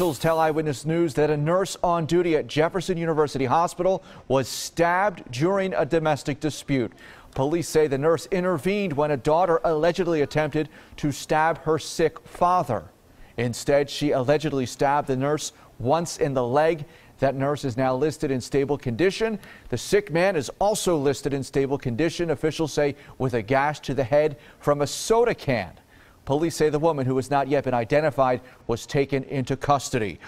Officials tell Eyewitness News that a nurse on duty at Jefferson University Hospital was stabbed during a domestic dispute. Police say the nurse intervened when a daughter allegedly attempted to stab her sick father. Instead, she allegedly stabbed the nurse once in the leg. That nurse is now listed in stable condition. The sick man is also listed in stable condition, officials say, with a gash to the head from a soda can. Police say the woman, who has not yet been identified, was taken into custody.